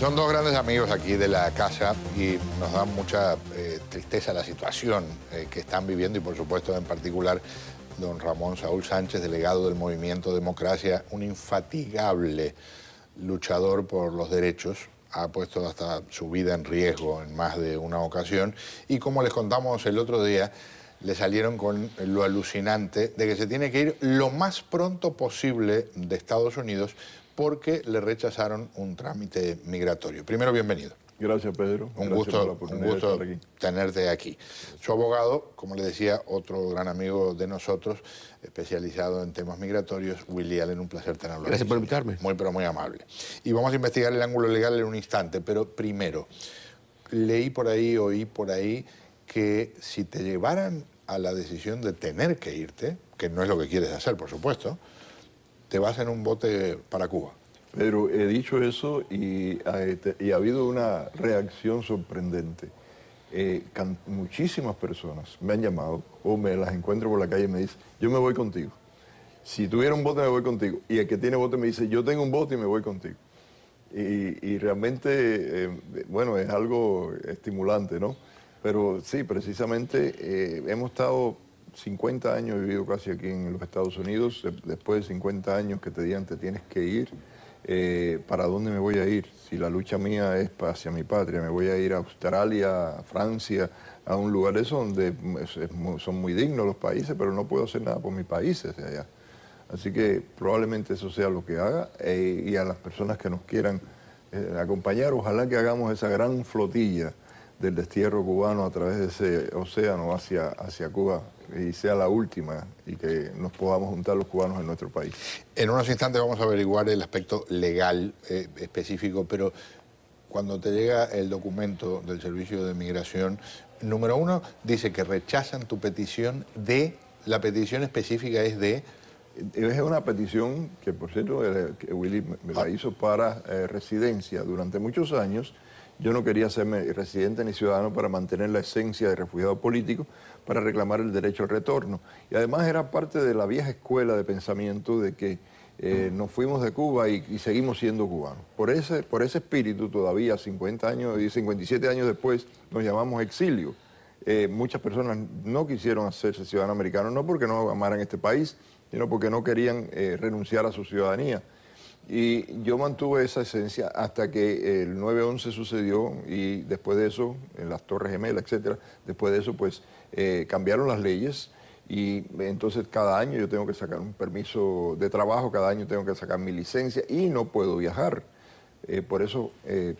Son dos grandes amigos aquí de la casa y nos da mucha eh, tristeza la situación eh, que están viviendo y por supuesto en particular don Ramón Saúl Sánchez, delegado del Movimiento Democracia, un infatigable luchador por los derechos, ha puesto hasta su vida en riesgo en más de una ocasión y como les contamos el otro día, le salieron con lo alucinante de que se tiene que ir lo más pronto posible de Estados Unidos porque le rechazaron un trámite migratorio. Primero, bienvenido. Gracias, Pedro. Un gusto, un gusto tenerte aquí. Su abogado, como le decía, otro gran amigo de nosotros, especializado en temas migratorios, Willy Allen, un placer tenerlo. Gracias por invitarme. Muy, pero muy amable. Y vamos a investigar el ángulo legal en un instante, pero primero, leí por ahí, oí por ahí, que si te llevaran a la decisión de tener que irte, que no es lo que quieres hacer, por supuesto, te vas en un bote para Cuba. pero he dicho eso eh, y ha, habido una reacción sorprendente. Eh, muchísimas personas me han llamado o me las encuentro por la calle y me dicen, yo me voy contigo. Si tuviera un bote me voy contigo. Y el que tiene bote me dice, yo tengo un bote y me voy contigo. Y, realmente, eh, bueno, es algo estimulante, ¿no? Pero sí, precisamente hemos estado 50 años he vivido casi aquí en los Estados Unidos. Después de 50 años que te digan te tienes que ir, eh, ¿para dónde me voy a ir? Si la lucha mía es hacia mi patria, me voy a ir a Australia, a Francia, a un lugar donde son muy dignos los países, pero no puedo hacer nada por mis países de allá. Así que probablemente eso sea lo que haga eh, y a las personas que nos quieran eh, acompañar, ojalá que hagamos esa gran flotilla del destierro cubano a través de ese océano hacia, hacia Cuba y sea la última y que nos podamos juntar los cubanos en nuestro país. En unos instantes vamos a averiguar el aspecto legal eh, específico, pero cuando te llega el documento del Servicio de Migración, número uno, dice que rechazan tu petición de, la petición específica es de... Es una petición que, por cierto, que Willy me la ah. hizo para eh, residencia durante muchos años yo no quería serme residente ni ciudadano para mantener la esencia de refugiado político, para reclamar el derecho al retorno. Y además era parte de la vieja escuela de pensamiento de que eh, mm. nos fuimos de Cuba y, seguimos siendo cubanos. Por ese, por ese espíritu todavía, 50 años y 57 años después, nos llamamos exilio. Eh, muchas personas no quisieron hacerse ciudadano americano no porque no amaran este país, sino porque no querían eh, renunciar a su ciudadanía. Y yo mantuve esa esencia hasta que el 9-11 sucedió y después de eso, en las Torres Gemelas, etcétera, después de eso, pues eh, cambiaron las leyes y entonces cada año yo tengo que sacar un permiso de trabajo, cada año tengo que sacar mi licencia y no puedo viajar. Eh, por eso, eh,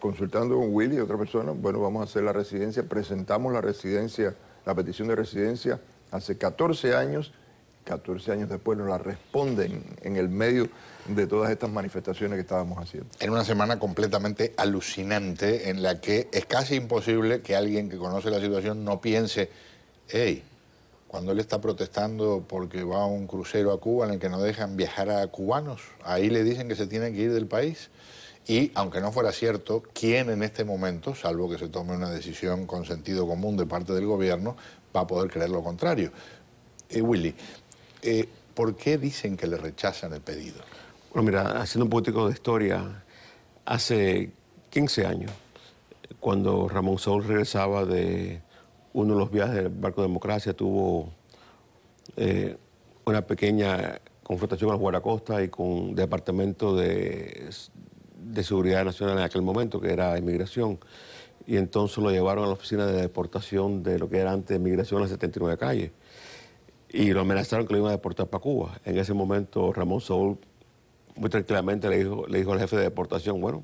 consultando con Willy y otra persona, bueno, vamos a hacer la residencia, presentamos la residencia, la petición de residencia hace 14 años 14 años después nos la responden en el medio de todas estas manifestaciones que estábamos haciendo. En una semana completamente alucinante en la que es casi imposible que alguien que conoce la situación no piense, hey, cuando él está protestando porque va a un crucero a Cuba en el que no dejan viajar a cubanos, ahí le dicen que se tienen que ir del país. Y aunque no fuera cierto, ¿quién en este momento, salvo que se tome una decisión con sentido común de parte del gobierno, va a poder creer lo contrario? y eh, Willy, eh, ¿Por qué dicen que le rechazan el pedido? Bueno, mira, haciendo un poquito de historia, hace 15 años, cuando Ramón Sol regresaba de uno de los viajes del barco Democracia, tuvo eh, una pequeña confrontación con los Costa y con el Departamento de, Seguridad Nacional en aquel momento, que era Inmigración. Y entonces lo llevaron a la oficina de deportación de lo que era antes Inmigración, a la 79 calle y lo amenazaron que lo iban a deportar para Cuba. En ese momento Ramón Saúl muy tranquilamente le dijo, le dijo al jefe de deportación, bueno,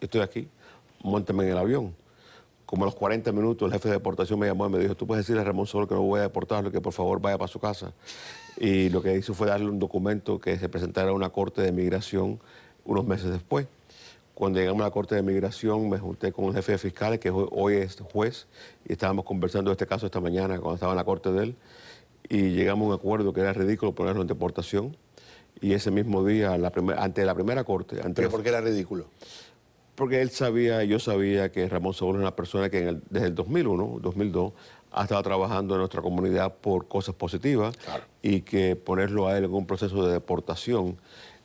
estoy aquí, montame en el avión. Como a los 40 minutos el jefe de deportación me llamó y me dijo, tú puedes decirle a Ramón Saúl que no voy a deportarlo, que por favor vaya para su casa. Y lo que hizo fue darle un documento que se presentara a una corte de migración unos meses después. Cuando llegamos a la Corte de Migración, me junté con el jefe de fiscales, que hoy es juez, y estábamos conversando de este caso esta mañana cuando estaba en la corte de él y llegamos a un acuerdo que era ridículo ponerlo en deportación. Y ese mismo día, ante la primera corte... ¿Pero por qué era ridículo? Porque él sabía, yo sabía que Ramón Saúl es una persona que desde el 2001, 2002, ha estado trabajando en nuestra comunidad por cosas positivas y que ponerlo a él en un proceso de deportación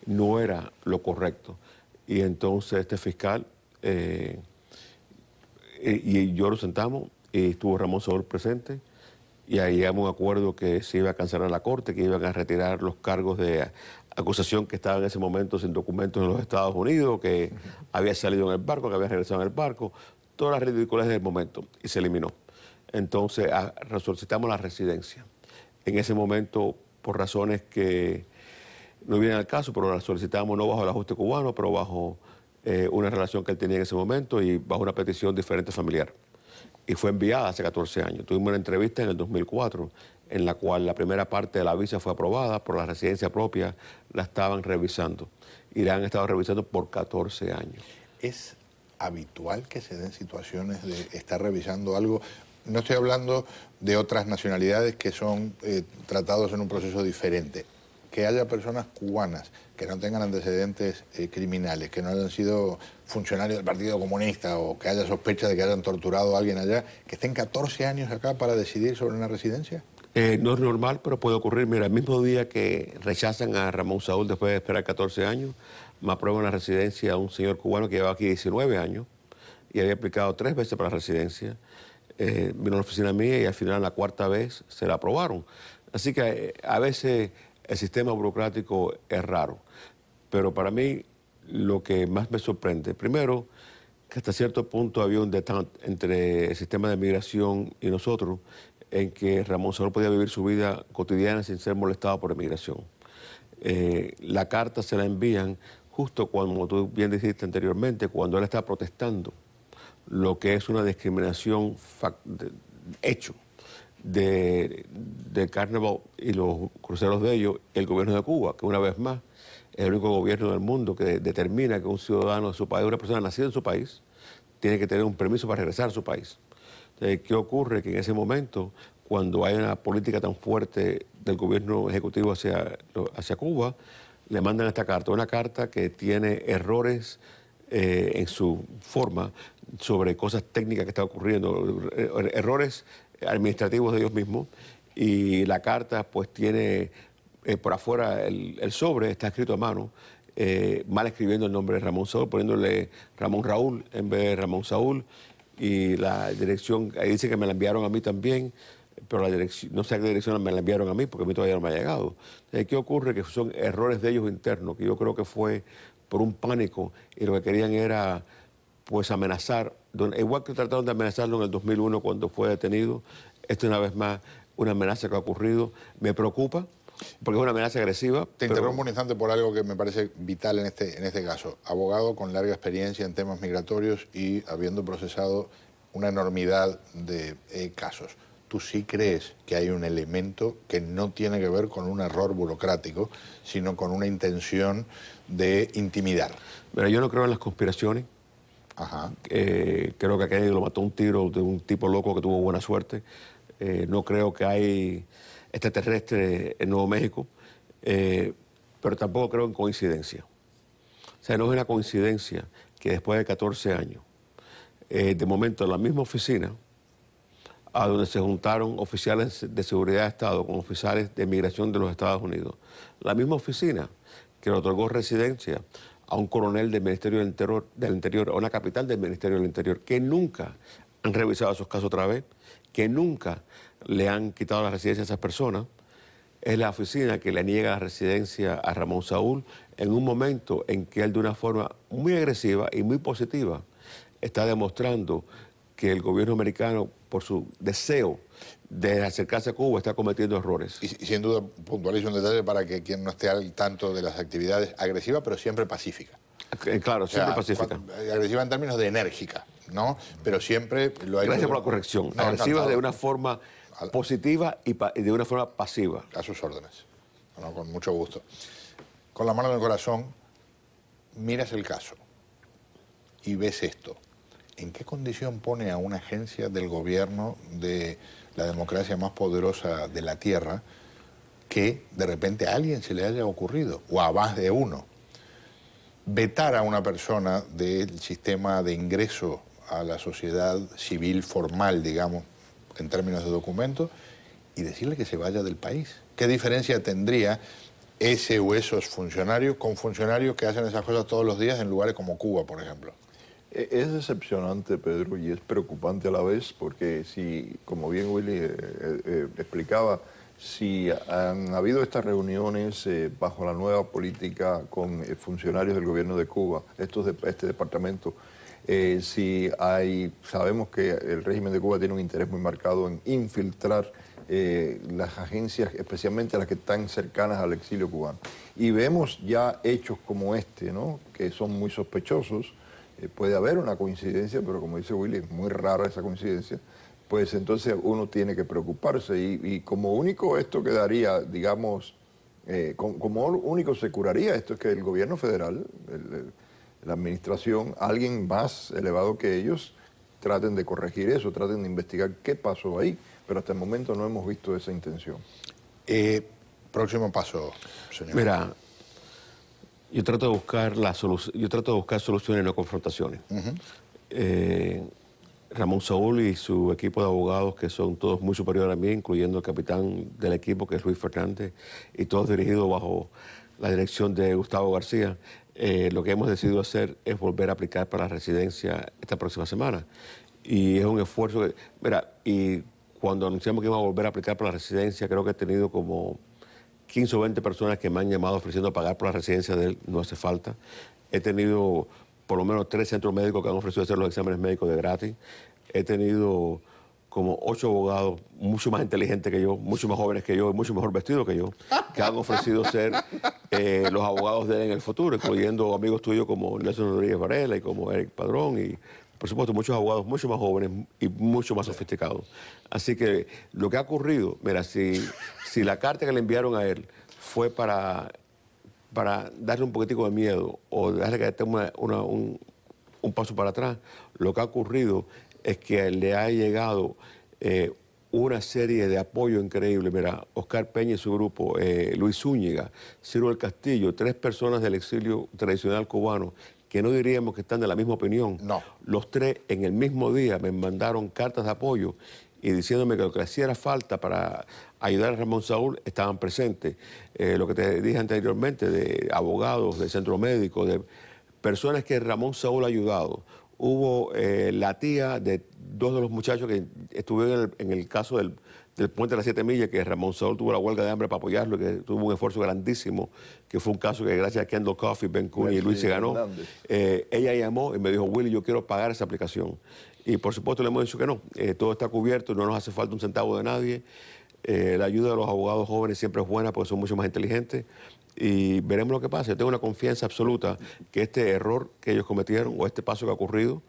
no era lo correcto. Y entonces este fiscal, eh, eh, y, yo lo sentamos, y estuvo Ramón Saúl presente, y ahí llegamos a un acuerdo que se iba a cancelar la corte, que iban a retirar los cargos de acusación que estaban en ese momento sin documentos en los Estados Unidos, que había salido en el barco, que había regresado en el barco, todas las ridículas del momento, y se eliminó. Entonces ah, solicitamos la residencia. En ese momento, por razones que no vienen al caso, pero la solicitamos no bajo el ajuste cubano, pero bajo eh, una relación que él tenía en ese momento y bajo una petición diferente familiar y fue enviada hace 14 años. Tuvimos una entrevista en el 2004 en la cual la primera parte de la visa fue aprobada por la residencia propia, la estaban revisando. y la han estado revisando por 14 años. Es habitual que se den situaciones de estar revisando algo. No estoy hablando de otras nacionalidades que son eh, tratados en un proceso diferente que haya personas cubanas que no tengan antecedentes eh, criminales, que no hayan sido funcionarios del Partido Comunista o que haya sospecha de que hayan torturado a alguien allá, que estén 14 años acá para decidir sobre una residencia? Eh, no es normal, pero puede ocurrir. Mira, el mismo día que rechazan a Ramón Saúl después de esperar 14 años, me aprueban la residencia a un señor cubano que llevaba aquí 19 años y había aplicado tres veces para la residencia. Eh, vino a la oficina mía y al final la cuarta vez se la aprobaron. Así que a veces el sistema burocrático es raro. Pero para mí lo que más me sorprende, primero, que hasta cierto punto había un detalle entre el sistema de migración y nosotros, en que Ramón solo podía vivir su vida cotidiana sin ser molestado por migración. Eh, la carta se la envían justo cuando, como tú bien dijiste anteriormente, cuando él está protestando, lo que es una discriminación hecho de, Carnaval y los cruceros de ellos, el gobierno de Cuba, que una vez más es el único gobierno del mundo que determina que un ciudadano de su país, una persona nacida en su país, tiene que tener un permiso para regresar a su país. Entonces, ¿qué ocurre? Que en ese momento, cuando hay una política tan fuerte del gobierno ejecutivo hacia, hacia Cuba, le mandan esta carta, una carta que tiene errores eh, en su forma sobre cosas técnicas que están ocurriendo, eh, errores administrativos de ellos mismos y la carta pues tiene eh, por afuera el, sobre, está escrito a mano, eh, mal escribiendo el nombre de Ramón Saúl, poniéndole Ramón Raúl en vez de Ramón Saúl y la dirección, ahí dice que me la enviaron a mí también, pero la dirección, no sé a qué dirección me la enviaron a mí porque a mí todavía no me ha llegado. ¿Qué ocurre? Que son errores de ellos internos, que yo creo que fue por un pánico y lo que querían era pues amenazar, igual que trataron de amenazarlo en el 2001 cuando fue detenido, esta una vez más una amenaza que ha ocurrido, me preocupa, porque es una amenaza agresiva. Te interrumpo un instante por algo que me parece vital en este, en este caso. Abogado con larga experiencia en temas migratorios y habiendo procesado una enormidad de eh, casos. ¿Tú sí crees que hay un elemento que no tiene que ver con un error burocrático, sino con una intención de intimidar? Pero yo no creo en las conspiraciones. Eh, creo que aquel lo mató un tiro de un tipo loco que tuvo buena suerte. Eh, no creo que hay extraterrestres en Nuevo México, eh, pero tampoco creo en coincidencia. O sea, no es una coincidencia que después de 14 años, de momento en la misma oficina, a donde se juntaron oficiales de seguridad de Estado con oficiales de migración de los Estados Unidos, la misma oficina que le otorgó residencia a un coronel del Ministerio del Interior, a una capital del Ministerio del Interior, que nunca han revisado esos casos otra vez, que nunca le han quitado la residencia a esas personas. Es la oficina que le niega la residencia a Ramón Saúl en un momento en que él de una forma muy agresiva y muy positiva está demostrando que el gobierno americano, por su deseo de acercarse a Cuba, está cometiendo errores. Y, sin duda, puntualizo un detalle para que quien no esté al tanto de las actividades agresivas, pero siempre pacífica. Eh, claro, siempre pacífica. Eh, agresiva en términos de enérgica, ¿no? Pero siempre lo Gracias por la corrección. agresiva de una forma positiva y, de una forma pasiva. A sus órdenes. con mucho gusto. Con la mano en el corazón, miras el caso y ves esto. ¿en qué condición pone a una agencia del gobierno de la democracia más poderosa de la Tierra que de repente a alguien se le haya ocurrido, o a más de uno, vetar a una persona del sistema de ingreso a la sociedad civil formal, digamos, en términos de documentos, y decirle que se vaya del país? ¿Qué diferencia tendría ese o esos funcionarios con funcionarios que hacen esas cosas todos los días en lugares como Cuba, por ejemplo? E, es decepcionante, Pedro, y es preocupante a la vez, porque si, como bien Willy eh, eh, eh, explicaba, si han habido estas reuniones bajo la nueva política con funcionarios del gobierno de Cuba, estos este departamento, si hay, sabemos que el régimen de Cuba tiene un interés muy marcado en infiltrar las agencias, especialmente las que están cercanas al exilio cubano. Y vemos ya hechos como este, ¿no? que son muy sospechosos, eh, puede haber una coincidencia, pero como dice Willy, es muy rara esa coincidencia, pues entonces uno tiene que preocuparse y, como único esto quedaría, digamos, eh, como, único se curaría esto es que el gobierno federal, la administración, alguien más elevado que ellos, traten de corregir eso, traten de investigar qué pasó ahí, pero hasta el momento no hemos visto esa intención. Eh, próximo paso, señor. Mira, yo trato de buscar, la yo trato de buscar soluciones, no confrontaciones. Eh, Ramón Saúl y su equipo de abogados, que son todos muy superiores a mí, incluyendo el capitán del equipo, que es Luis Fernández, y todos dirigidos bajo la dirección de Gustavo García, eh, lo que hemos decidido hacer es volver a aplicar para la residencia esta próxima semana. Y es un esfuerzo mira, y cuando anunciamos que íbamos a volver a aplicar para la residencia, creo que he tenido como 15 o 20 personas que me han llamado ofreciendo pagar por la residencia de él, no hace falta. He tenido por lo menos tres centros médicos que han ofrecido hacer los exámenes médicos de gratis. He tenido como ocho abogados mucho más inteligentes que yo, mucho más jóvenes que yo y mucho mejor vestidos que yo, que han ofrecido ser eh, los abogados de él en el futuro, incluyendo amigos tuyos como Nelson Rodríguez Varela y como Eric Padrón y por supuesto, muchos abogados mucho más jóvenes y mucho más sofisticados. Así que lo que ha ocurrido, mira, si, si la carta que le enviaron a él fue para, para darle un poquitico de miedo o darle que esté un, paso para atrás, lo que ha ocurrido es que le ha llegado eh, una serie de apoyo increíble. Mira, Oscar Peña y su grupo, eh, Luis Zúñiga, Ciro del Castillo, tres personas del exilio tradicional cubano que no diríamos que están de la misma opinión. No. Los tres en el mismo día me mandaron cartas de apoyo y diciéndome que lo que hiciera falta para ayudar a Ramón Saúl estaban presentes. Eh, lo que te dije anteriormente de abogados, de centro médico, de personas que Ramón Saúl ha ayudado. Hubo eh, la tía de dos de los muchachos que estuvieron en el caso del, del puente de las 7 millas, que Ramón Saúl tuvo la huelga de hambre para apoyarlo, que tuvo un esfuerzo grandísimo, que fue un caso que gracias a Kendall Coffey, Ben Cooney y Luis se ganó. Eh, ella llamó y me dijo, Willy, yo quiero pagar esa aplicación. Y por supuesto le hemos dicho que no, eh, todo está cubierto, no nos hace falta un centavo de nadie. Eh, la ayuda de los abogados jóvenes siempre es buena porque son mucho más inteligentes y veremos lo que pasa. Yo tengo una confianza absoluta que este error que ellos cometieron o este paso que ha ocurrido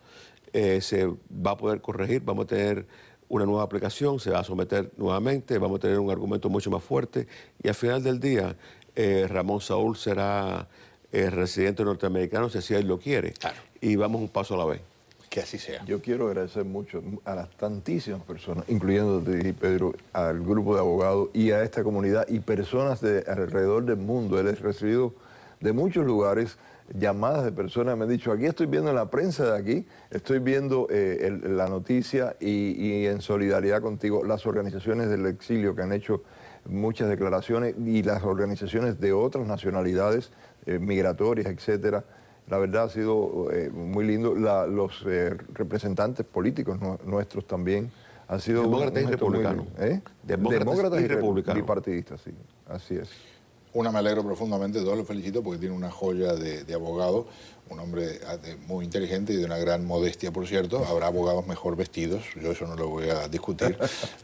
se va a poder corregir, vamos a tener una nueva aplicación, se va a someter nuevamente, vamos a tener un argumento mucho más fuerte y al final del día eh, Ramón Saúl será eh, residente norteamericano si así él lo quiere. Claro. Y vamos un paso a la vez. Que así sea. Yo quiero agradecer mucho a las tantísimas personas, incluyendo a Pedro, al grupo de abogados y a esta comunidad y personas de alrededor del mundo. Él es recibido de muchos lugares llamadas de personas me han dicho, aquí estoy viendo la prensa de aquí, estoy viendo eh, la noticia y, en solidaridad contigo las organizaciones del exilio que han hecho muchas declaraciones y las organizaciones de otras nacionalidades eh, migratorias, etcétera. La verdad ha sido eh, muy lindo. los representantes políticos nuestros también han sido... Demócratas y republicanos. Demócratas, y, y republicanos. Bipartidistas, sí. Así es. Una, me alegro profundamente, dos, lo felicito porque tiene una joya de, abogado, un hombre ah, muy inteligente y de una gran modestia, por cierto. Habrá abogados mejor vestidos, yo eso no lo voy a discutir.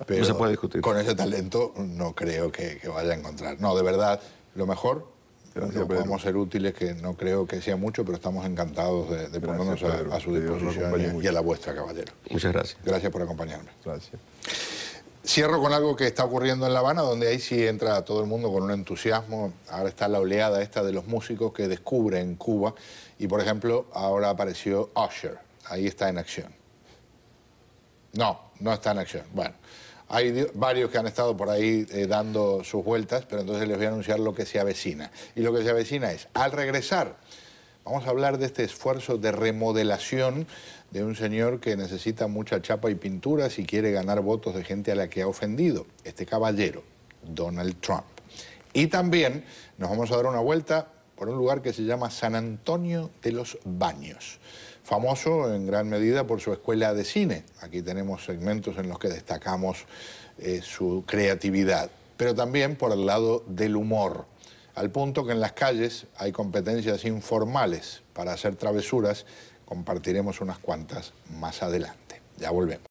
Pero no se puede discutir. Con ese talento no creo que, vaya a encontrar. No, de verdad, lo mejor, que podemos ser útiles, que no creo que sea mucho, pero estamos encantados de, ponernos a, su disposición y a la vuestra, caballero. Muchas gracias. Gracias por acompañarme. Gracias. Cierro con algo que está ocurriendo en La Habana, donde ahí sí entra todo el mundo con un entusiasmo. Ahora está la oleada esta de los músicos que descubren Cuba y, por ejemplo, ahora apareció Usher. Ahí está en acción. No, no está en acción. Bueno, hay varios que han estado por ahí eh, dando sus vueltas, pero entonces les voy a anunciar lo que se avecina. Y lo que se avecina es, al regresar, vamos a hablar de este esfuerzo de remodelación de un señor que necesita mucha chapa y pintura si quiere ganar votos de gente a la que ha ofendido, este caballero, Donald Trump. Y también nos vamos a dar una vuelta por un lugar que se llama San Antonio de los Baños, famoso en gran medida por su escuela de cine. Aquí tenemos segmentos en los que destacamos eh, su creatividad, pero también por el lado del humor al punto que en las calles hay competencias informales para hacer travesuras compartiremos unas cuantas más adelante. Ya volvemos.